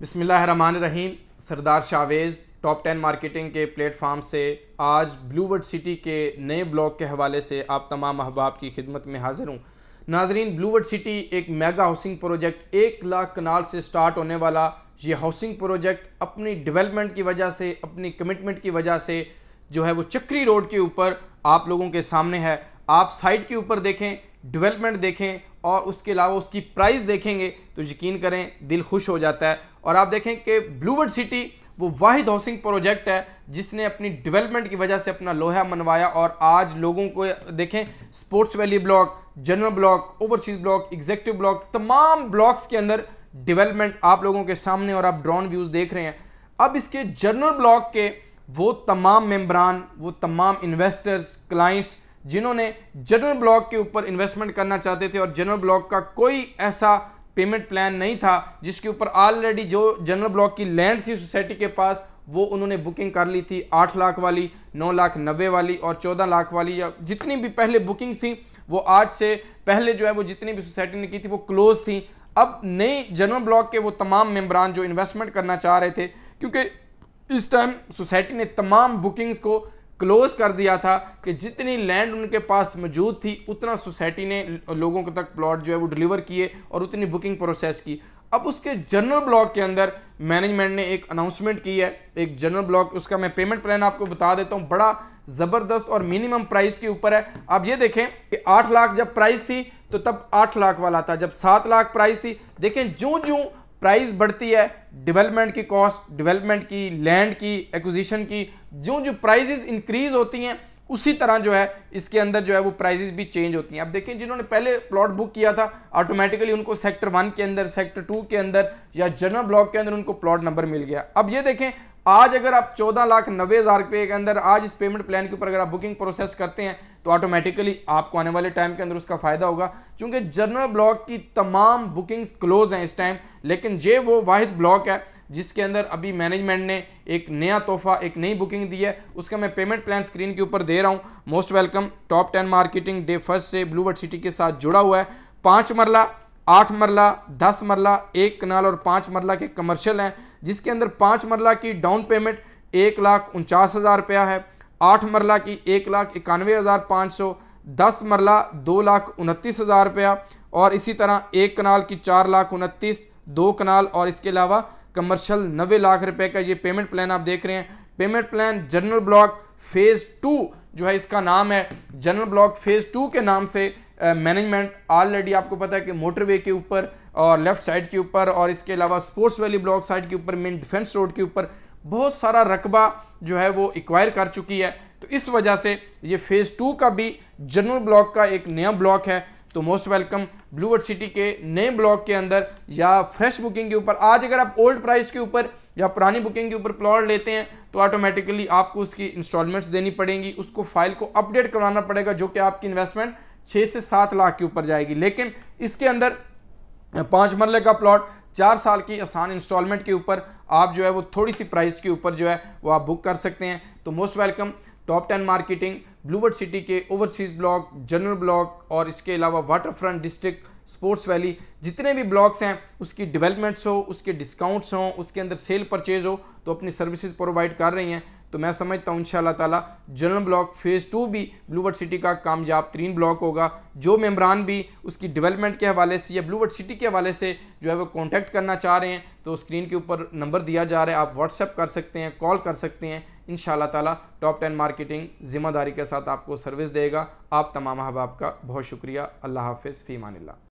बिसमीम Sardar Shavez top ten marketing के platform से आज ब्लूवर्ड सिटी के नए ब्लॉक के हवाले से आप तमाम अहबाब की खिदमत में हाजिर हूँ नाजरीन ब्लूवर्ड सिटी एक मेगा हाउसिंग प्रोजेक्ट एक लाख कनाल से स्टार्ट होने वाला ये हाउसिंग प्रोजेक्ट अपनी डेवलपमेंट की वजह से अपनी कमिटमेंट की वजह से जो है वो चक्री रोड के ऊपर आप लोगों के सामने है आप साइट के ऊपर देखें डेवलपमेंट देखें और उसके अलावा उसकी प्राइस देखेंगे तो यकीन करें दिल खुश हो जाता है और आप देखें कि ब्लूवर्ड सिटी वो वाहिद हाउसिंग प्रोजेक्ट है जिसने अपनी डेवलपमेंट की वजह से अपना लोहा मनवाया और आज लोगों को देखें sports valley block general block overseas block executive block तमाम ब्लॉक्स के अंदर डेवलपमेंट आप लोगों के सामने और आप ड्रोन व्यूज़ देख रहे हैं अब इसके जनरल ब्लॉक के वो तमाम मेम्बरान वो तमाम इन्वेस्टर्स क्लाइंट्स जिन्होंने जनरल ब्लॉक के ऊपर इन्वेस्टमेंट करना चाहते थे और जनरल ब्लॉक का कोई ऐसा पेमेंट प्लान नहीं था जिसके ऊपर ऑलरेडी जो जनरल ब्लॉक की लैंड थी सोसाइटी के पास वो उन्होंने बुकिंग कर ली थी आठ लाख वाली नौ लाख नब्बे वाली और चौदह लाख वाली या जितनी भी पहले बुकिंग्स थी वो आज से पहले जो है वो जितनी भी सोसाइटी ने की थी वो क्लोज थी अब नई जनरल ब्लॉक के वो तमाम मेम्बरान जो इन्वेस्टमेंट करना चाह रहे थे क्योंकि इस टाइम सोसाइटी ने तमाम बुकिंग्स को क्लोज कर दिया था कि जितनी लैंड उनके पास मौजूद थी उतना सोसाइटी ने लोगों को तक प्लॉट जो है वो डिलीवर किए और उतनी बुकिंग प्रोसेस की अब उसके जनरल ब्लॉक के अंदर मैनेजमेंट ने एक अनाउंसमेंट की है एक जनरल ब्लॉक उसका मैं पेमेंट प्लान आपको बता देता हूँ बड़ा ज़बरदस्त और मिनिमम प्राइस के ऊपर है आप ये देखें कि आठ लाख जब प्राइस थी तो तब आठ लाख वाला था जब सात लाख प्राइस थी देखें जो जो प्राइस बढ़ती है डेवलपमेंट की कॉस्ट डेवलपमेंट की लैंड की एक्विजिशन की जो जो प्राइजेज इंक्रीज होती हैं उसी तरह जो है इसके अंदर जो है वो प्राइजेज भी चेंज होती हैं अब देखें जिन्होंने पहले प्लॉट बुक किया था ऑटोमेटिकली उनको सेक्टर वन के अंदर सेक्टर टू के अंदर या जनरल ब्लॉक के अंदर उनको प्लॉट नंबर मिल गया अब ये देखें आज अगर आप चौदह लाख नब्बे हज़ार रुपये के अंदर आज इस पेमेंट प्लान के ऊपर अगर आप बुकिंग प्रोसेस करते हैं तो ऑटोमेटिकली आपको आने वाले टाइम के अंदर उसका फ़ायदा होगा क्योंकि जनरल ब्लॉक की तमाम बुकिंग्स क्लोज हैं इस टाइम लेकिन ये वो वाहिद ब्लॉक है जिसके अंदर अभी मैनेजमेंट ने एक नया तोहफा एक नई बुकिंग दी है उसका मैं पेमेंट प्लान स्क्रीन के ऊपर दे रहा हूँ most welcome top ten marketing day first से ब्लूवर्ड सिटी के साथ जुड़ा हुआ है पाँच मरला आठ मरला दस मरला एक कनाल और पाँच मरला के कमर्शियल हैं जिसके अंदर पाँच मरला की डाउन पेमेंट एक लाख उनचास हज़ार रुपया है आठ मरला की एक लाख इक्यानवे हज़ार पाँच सौ दस मरला दो लाख उनतीस हज़ार रुपया और इसी तरह एक कनाल की चार लाख उनतीस दो कनाल और इसके अलावा कमर्शल नबे लाख रुपए का ये पेमेंट प्लान आप देख रहे हैं payment plan general block phase two जो है इसका नाम है जनरल ब्लॉक फेज़ टू के नाम से मैनेजमेंट ऑलरेडी आपको पता है कि मोटरवे के ऊपर और लेफ्ट साइड के ऊपर और इसके अलावा स्पोर्ट्स वैली ब्लॉक साइड के ऊपर मेन डिफेंस रोड के ऊपर बहुत सारा रकबा जो है वो एक्वायर कर चुकी है तो इस वजह से ये फेज़ टू का भी जनरल ब्लॉक का एक नया ब्लॉक है तो मोस्ट वेलकम ब्लूवर्ड सिटी के नए ब्लॉक के अंदर या फ्रेश बुकिंग के ऊपर आज अगर आप ओल्ड प्राइस के ऊपर या पुरानी बुकिंग के ऊपर प्लॉट लेते हैं तो ऑटोमेटिकली आपको उसकी इंस्टॉलमेंट्स देनी पड़ेंगी उसको फाइल को अपडेट करवाना पड़ेगा जो कि आपकी इन्वेस्टमेंट छः से सात लाख के ऊपर जाएगी लेकिन इसके अंदर पाँच मरले का प्लॉट चार साल की आसान इंस्टॉलमेंट के ऊपर आप जो है वो थोड़ी सी प्राइस के ऊपर जो है वो आप बुक कर सकते हैं तो most welcome top ten marketing Blue World City के ओवरसीज ब्लॉक जनरल ब्लॉक और इसके अलावा waterfront district sports valley जितने भी ब्लॉक्स हैं उसकी डेवलपमेंट्स हो उसके डिस्काउंट्स हों उसके अंदर सेल परचेज हो तो अपनी सर्विसेज प्रोवाइड कर रही हैं तो मैं समझता हूँ इन ताला जनरल ब्लॉक फ़ेज़ टू भी ब्लूवर्ड सिटी का कामयाब तरीन ब्लॉक होगा जो मेम्बरान भी उसकी डेवलपमेंट के हवाले से या ब्लूवर्ड सिटी के हवाले से जो है वो कॉन्टैक्ट करना चाह रहे हैं तो स्क्रीन के ऊपर नंबर दिया जा रहा है आप व्हाट्सएप कर सकते हैं कॉल कर सकते हैं इन ताला टॉप टेन मार्केटिंग ज़िम्मेदारी के साथ आपको सर्विस देगा आप तमाम अहबाब का बहुत शुक्रिया अल्लाह हाफिज़ फ़ीमान